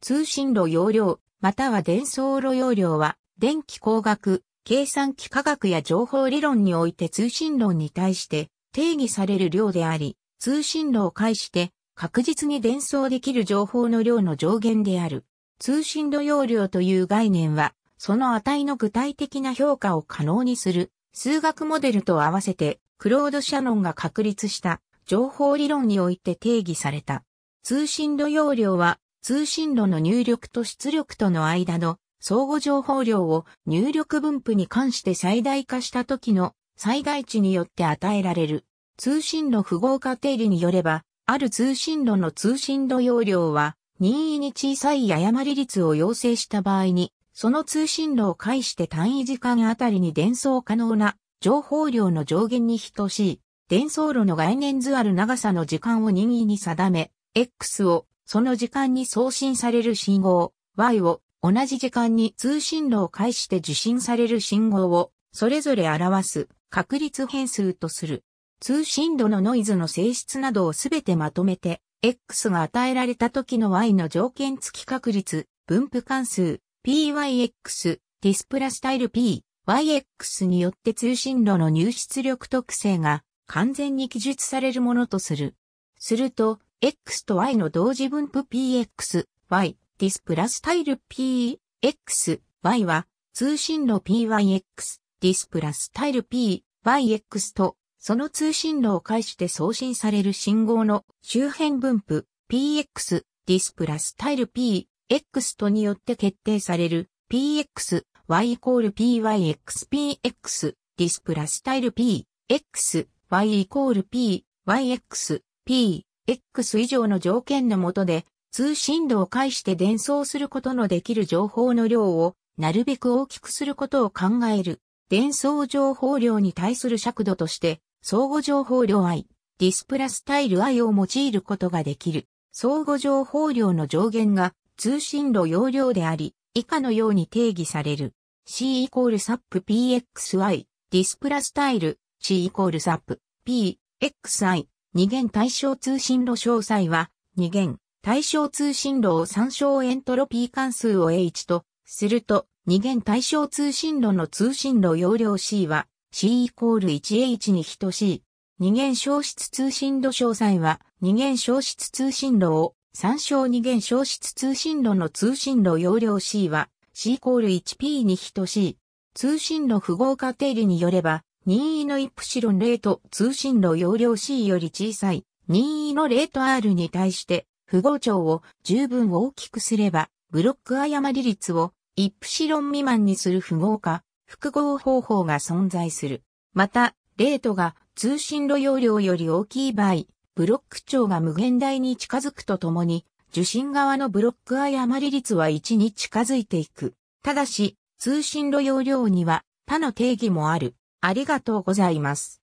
通信路容量、または伝送路容量は、電気工学、計算機科学や情報理論において通信論に対して定義される量であり、通信路を介して確実に伝送できる情報の量の上限である。通信路容量という概念は、その値の具体的な評価を可能にする数学モデルと合わせて、クロード・シャノンが確立した情報理論において定義された。通信路容量は通信路の入力と出力との間の相互情報量を入力分布に関して最大化した時の最大値によって与えられる。通信路符号化定理によれば、ある通信路の通信路容量は任意に小さい誤り率を要請した場合に、その通信路を介して単位時間あたりに伝送可能な情報量の上限に等しい伝送路の概念図ある長さの時間を任意に定め、X をその時間に送信される信号 Y を同じ時間に通信路を介して受信される信号をそれぞれ表す確率変数とする。通信路のノイズの性質などをすべてまとめて X が与えられた時の Y の条件付き確率、分布関数 PYX、ディスプラスタイル P、YX によって通信路の入出力特性が完全に記述されるものとする。すると、x と y の同時分布 px、y、ディスプラスタイル px、y は通信路 pyx、ディスプラスタイル p、yx とその通信路を介して送信される信号の周辺分布 px、ディスプラスタイル p、x とによって決定される px、y イコール pyxpx、ディスプラスタイル p、x、y イコール p、yx、p、X 以上の条件のもとで、通信度を介して伝送することのできる情報の量を、なるべく大きくすることを考える。伝送情報量に対する尺度として、相互情報量 I、ディスプラスタイル I を用いることができる。相互情報量の上限が通信路容量であり、以下のように定義される。C イコールサップ PXI、ディスプラスタイル、C イコールサップ、PXI、二元対象通信路詳細は、二元対象通信路を参照エントロピー関数を H とすると、二元対象通信路の通信路容量 C は C イコール 1H に等しい。二元消失通信路詳細は、二元消失通信路を参照二元消失通信路の通信路容量 C は C イコール 1P に等しい。通信路符号化定理によれば、任意のイプシロンレート通信路容量 C より小さい任意のレート R に対して符号長を十分大きくすればブロック誤り率をイプシロン未満にする符号化、複合方法が存在する。また、レートが通信路容量より大きい場合、ブロック長が無限大に近づくとともに、受信側のブロック誤り率は1に近づいていく。ただし、通信路容量には他の定義もある。ありがとうございます。